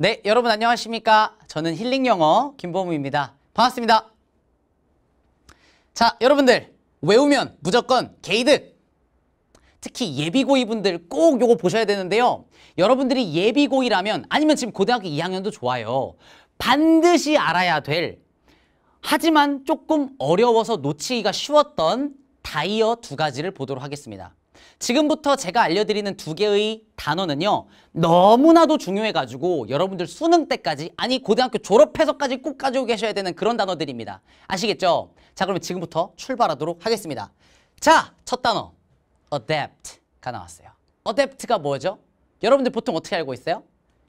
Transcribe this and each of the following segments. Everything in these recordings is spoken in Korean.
네, 여러분 안녕하십니까? 저는 힐링 영어 김보무입니다. 반갑습니다. 자, 여러분들 외우면 무조건 게이드! 특히 예비고이분들 꼭 요거 보셔야 되는데요. 여러분들이 예비고이라면 아니면 지금 고등학교 2학년도 좋아요. 반드시 알아야 될 하지만 조금 어려워서 놓치기가 쉬웠던 다이어 두 가지를 보도록 하겠습니다. 지금부터 제가 알려드리는 두 개의 단어는요 너무나도 중요해가지고 여러분들 수능 때까지 아니 고등학교 졸업해서까지 꼭 가지고 계셔야 되는 그런 단어들입니다 아시겠죠? 자 그러면 지금부터 출발하도록 하겠습니다 자 첫 단어 adapt가 나왔어요 adapt가 뭐죠? 여러분들 보통 어떻게 알고 있어요?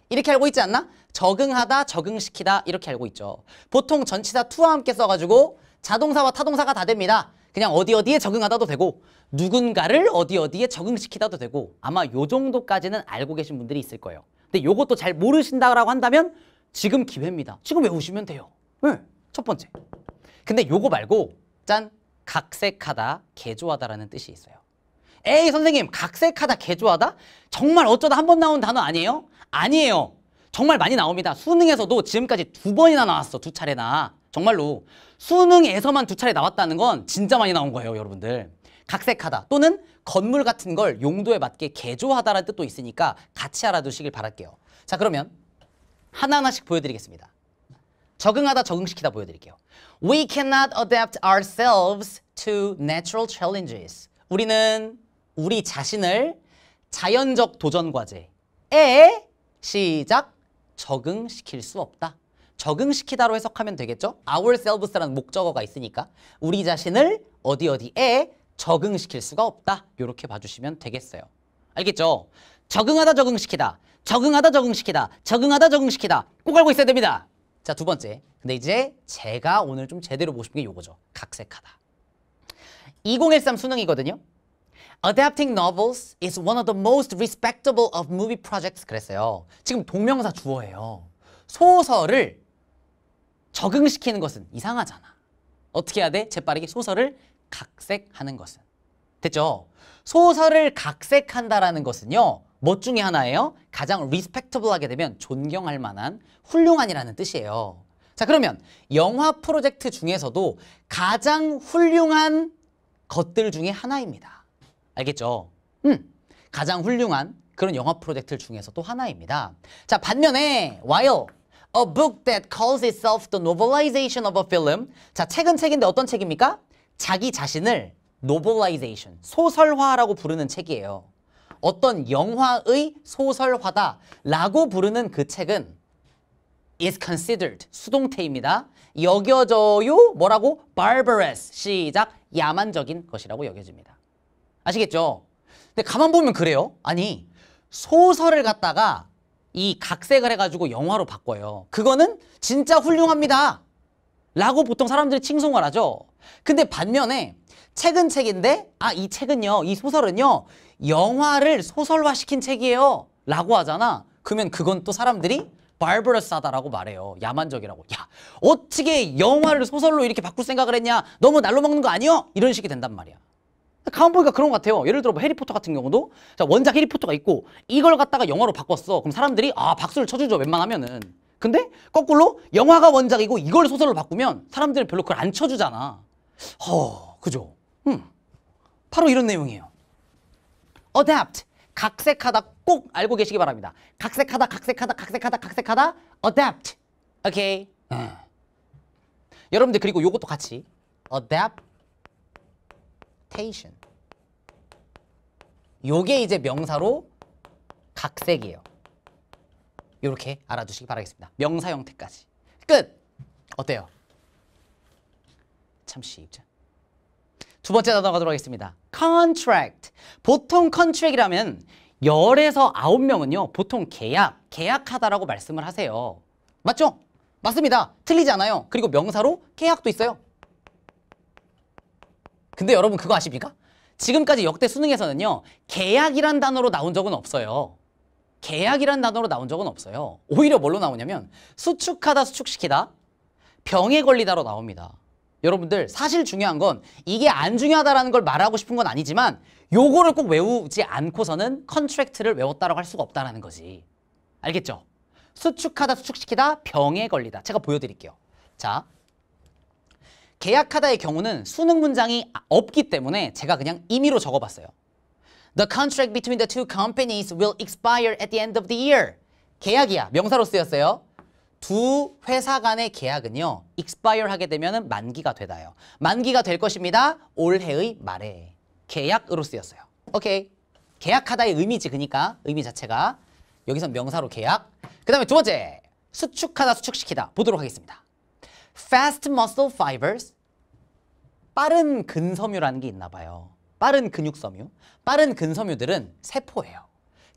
이렇게 알고 있지 않나? 적응하다, 적응시키다 이렇게 알고 있죠 보통 전치사 투와 함께 써가지고 자동사와 타동사가 다 됩니다 그냥 어디 어디에 적응하다도 되고 누군가를 어디 어디에 적응시키다도 되고 아마 요 정도까지는 알고 계신 분들이 있을 거예요. 근데 요것도 잘모르신다고 한다면 지금 기회입니다. 지금 외우시면 돼요. 네, 첫 번째. 근데 요거 말고 짠 각색하다, 개조하다라는 뜻이 있어요. 에이 선생님 각색하다, 개조하다? 정말 어쩌다 한 번 나온 단어 아니에요? 아니에요. 정말 많이 나옵니다. 수능에서도 지금까지 두 번이나 나왔어, 두 차례나. 정말로 수능에서만 두 차례 나왔다는 건 진짜 많이 나온 거예요 여러분들 각색하다 또는 건물 같은 걸 용도에 맞게 개조하다라는 뜻도 있으니까 같이 알아두시길 바랄게요 자 그러면 하나하나씩 보여드리겠습니다 적응하다 적응시키다 보여드릴게요 We cannot adapt ourselves to natural challenges 우리는 우리 자신을 자연적 도전 과제에 시작 적응시킬 수 없다 적응시키다로 해석하면 되겠죠? ourselves라는 목적어가 있으니까 우리 자신을 어디 어디에 적응시킬 수가 없다. 이렇게 봐주시면 되겠어요. 알겠죠? 적응하다 적응시키다, 적응하다 적응시키다, 적응하다 적응시키다 꼭 알고 있어야 됩니다. 자, 두 번째. 근데 이제 제가 오늘 좀 제대로 보신 게 요거죠. 각색하다. 2013 수능이거든요. Adapting novels is one of the most respectable of movie projects 그랬어요. 지금 동명사 주어예요. 소설을 적응시키는 것은 이상하잖아. 어떻게 해야 돼? 재빠르게 소설을 각색하는 것은. 됐죠? 소설을 각색한다라는 것은요. 뭐 중에 하나예요? 가장 리스펙터블하게 되면 존경할 만한 훌륭한이라는 뜻이에요. 자 그러면 영화 프로젝트 중에서도 가장 훌륭한 것들 중에 하나입니다. 알겠죠? 음, 가장 훌륭한 그런 영화 프로젝트 중에서 도 하나입니다. 자 반면에 while A book that calls itself the novelization of a film. 자, 책은 책인데 어떤 책입니까? 자기 자신을 novelization, 소설화라고 부르는 책이에요. 어떤 영화의 소설화다라고 부르는 그 책은 is considered, 수동태입니다. 여겨져요, 뭐라고? barbarous, 시작, 야만적인 것이라고 여겨집니다. 아시겠죠? 근데 가만 보면 그래요. 아니, 소설을 갖다가 이 각색을 해가지고 영화로 바꿔요. 그거는 진짜 훌륭합니다. 라고 보통 사람들이 칭송을 하죠. 근데 반면에 책은 책인데 아 이 책은요 이 소설은요 영화를 소설화시킨 책이에요 라고 하잖아 그러면 그건 또 사람들이 발버러스하다라고 말해요 야만적이라고 야 어떻게 영화를 소설로 이렇게 바꿀 생각을 했냐 너무 날로 먹는 거 아니요 이런 식이 된단 말이야 가만 보니까 그런 것 같아요. 예를 들어 뭐 해리포터 같은 경우도 자, 원작 해리포터가 있고 이걸 갖다가 영화로 바꿨어. 그럼 사람들이 아 박수를 쳐주죠 웬만하면은. 근데 거꾸로 영화가 원작이고 이걸 소설로 바꾸면 사람들은 별로 그걸 안 쳐주잖아. 허, 그죠? 음, 바로 이런 내용이에요. adapt, 각색하다 꼭 알고 계시기 바랍니다. 각색하다, 각색하다, 각색하다, 각색하다, adapt. 오케이? 음. 예. 여러분들 그리고 요것도 같이 adapt rotation. 요게 이제 명사로 각색이에요. 이렇게 알아두시기 바라겠습니다. 명사 형태까지. 끝! 어때요? 참시 입자. 두 번째 단어 가도록 하겠습니다. contract. 보통 contract이라면 열에서 아홉 명은요 보통 계약, 계약하다라고 말씀을 하세요. 맞죠? 맞습니다. 틀리지 않아요. 그리고 명사로 계약도 있어요. 근데 여러분 그거 아십니까? 지금까지 역대 수능에서는요. 계약이란 단어로 나온 적은 없어요. 계약이란 단어로 나온 적은 없어요. 오히려 뭘로 나오냐면 수축하다 수축시키다 병에 걸리다로 나옵니다. 여러분들 사실 중요한 건 이게 안 중요하다라는 걸 말하고 싶은 건 아니지만 요거를 꼭 외우지 않고서는 컨트랙트를 외웠다라고 할 수가 없다는 거지. 알겠죠? 수축하다 수축시키다 병에 걸리다. 제가 보여드릴게요. 자, 계약하다의 경우는 수능 문장이 없기 때문에 제가 그냥 임의로 적어봤어요. The contract between the two companies will expire at the end of the year. 계약이야. 명사로 쓰였어요. 두 회사 간의 계약은요. expire 하게 되면 만기가 되다요. 만기가 될 것입니다. 올해의 말에. 계약으로 쓰였어요. 오케이. 계약하다의 의미지 그니까 의미 자체가 여기서 명사로 계약. 그 다음에 두 번째 수축하다 수축시키다 보도록 하겠습니다. fast muscle fibers 빠른 근섬유라는 게 있나 봐요. 빠른 근육섬유. 빠른 근섬유들은 세포예요.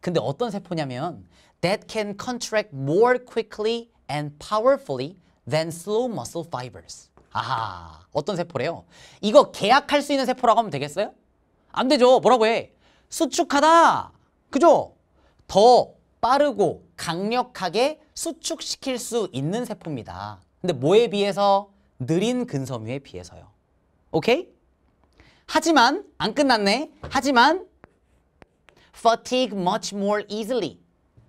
근데 어떤 세포냐면 that can contract more quickly and powerfully than slow muscle fibers. 아하, 어떤 세포래요? 이거 계약할 수 있는 세포라고 하면 되겠어요? 안 되죠. 뭐라고 해? 수축하다. 그죠? 더 빠르고 강력하게 수축시킬 수 있는 세포입니다. 근데 뭐에 비해서? 느린 근섬유에 비해서요. 오케이? 하지만 안 끝났네. 하지만 fatigue much more easily.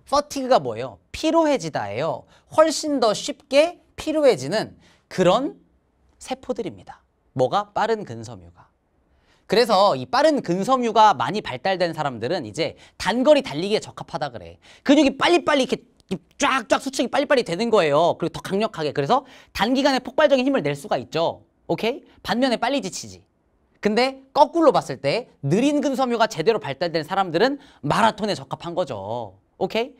fatigue가 뭐예요? 피로해지다예요. 훨씬 더 쉽게 피로해지는 그런 세포들입니다. 뭐가? 빠른 근섬유가. 그래서 이 빠른 근섬유가 많이 발달된 사람들은 이제 단거리 달리기에 적합하다 그래. 근육이 빨리빨리 이렇게 쫙쫙 수축이 빨리빨리 되는 거예요. 그리고 더 강력하게. 그래서 단기간에 폭발적인 힘을 낼 수가 있죠. 오케이? 반면에 빨리 지치지. 근데 거꾸로 봤을 때 느린 근섬유가 제대로 발달된 사람들은 마라톤에 적합한 거죠. 오케이?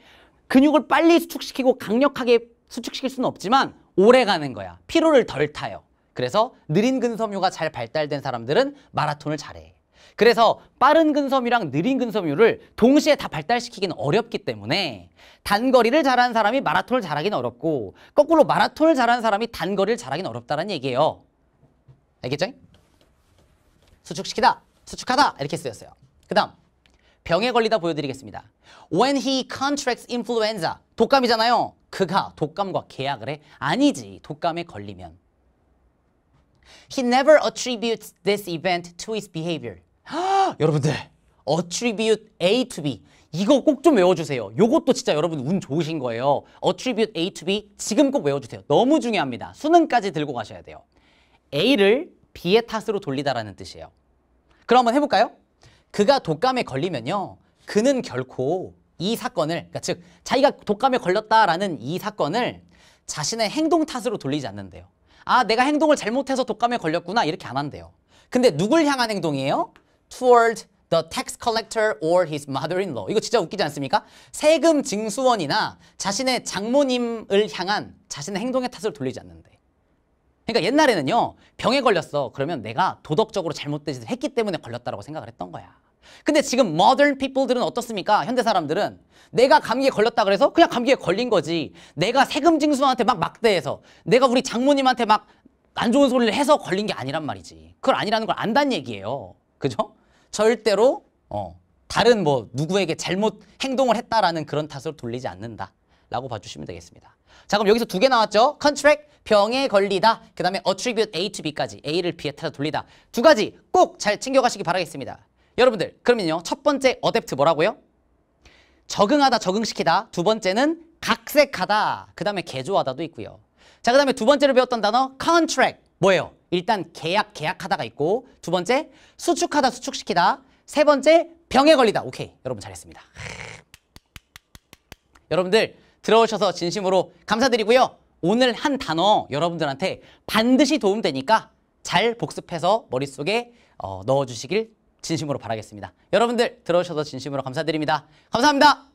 근육을 빨리 수축시키고 강력하게 수축시킬 수는 없지만 오래 가는 거야. 피로를 덜 타요. 그래서 느린 근섬유가 잘 발달된 사람들은 마라톤을 잘해. 그래서 빠른 근섬유랑 느린 근섬유를 동시에 다 발달시키기는 어렵기 때문에 단거리를 잘하는 사람이 마라톤을 잘하긴 어렵고 거꾸로 마라톤을 잘하는 사람이 단거리를 잘하긴 어렵다는 얘기예요. 알겠죠? 수축시키다, 수축하다 이렇게 쓰였어요. 그 다음 병에 걸리다 보여드리겠습니다. When he contracts influenza 독감이잖아요. 그가 독감과 계약을 해? 아니지. 독감에 걸리면. He never attributes this event to his behavior. 허, 여러분들 어트리뷰트 A to B 이거 꼭 좀 외워주세요. 요것도 진짜 여러분 운 좋으신 거예요. 어트리뷰트 A to B 지금 꼭 외워주세요. 너무 중요합니다. 수능까지 들고 가셔야 돼요. A를 B의 탓으로 돌리다라는 뜻이에요. 그럼 한번 해볼까요? 그가 독감에 걸리면요. 그는 결코 이 사건을, 그러니까 즉 자기가 독감에 걸렸다라는 이 사건을 자신의 행동 탓으로 돌리지 않는데요. 아, 내가 행동을 잘못해서 독감에 걸렸구나 이렇게 안 한대요. 근데 누굴 향한 행동이에요? toward the tax collector or his mother-in-law. 이거 진짜 웃기지 않습니까? 세금 징수원이나 자신의 장모님을 향한 자신의 행동의 탓을 돌리지 않는데. 그러니까 옛날에는요. 병에 걸렸어. 그러면 내가 도덕적으로 잘못된 짓을 했기 때문에 걸렸다고 생각을 했던 거야. 근데 지금 modern people들은 어떻습니까? 현대 사람들은 내가 감기에 걸렸다 그래서 그냥 감기에 걸린 거지. 내가 세금 징수한테 막 막대해서 내가 우리 장모님한테 막 안 좋은 소리를 해서 걸린 게 아니란 말이지. 그걸 아니라는 걸 안다는 얘기예요. 그죠? 절대로 어, 다른 뭐 누구에게 잘못 행동을 했다라는 그런 탓으로 돌리지 않는다라고 봐주시면 되겠습니다. 자 그럼 여기서 두 개 나왔죠? 컨트랙 병에 걸리다 그 다음에 어트리뷰트 A to B까지 A를 B에 타라 돌리다 두 가지 꼭 잘 챙겨가시기 바라겠습니다. 여러분들 그러면요 첫 번째 어댑트 뭐라고요? 적응하다 적응시키다 두 번째는 각색하다 그 다음에 개조하다도 있고요. 자 그 다음에 두 번째로 배웠던 단어 contract 뭐예요? 일단 계약, 계약하다가 있고 두 번째 수축하다, 수축시키다 세 번째 병에 걸리다. 오케이, 여러분 잘했습니다. 여러분들 들어오셔서 진심으로 감사드리고요. 오늘 한 단어 여러분들한테 반드시 도움되니까 잘 복습해서 머릿속에 어, 넣어주시길 진심으로 바라겠습니다. 여러분들 들어오셔서 진심으로 감사드립니다. 감사합니다.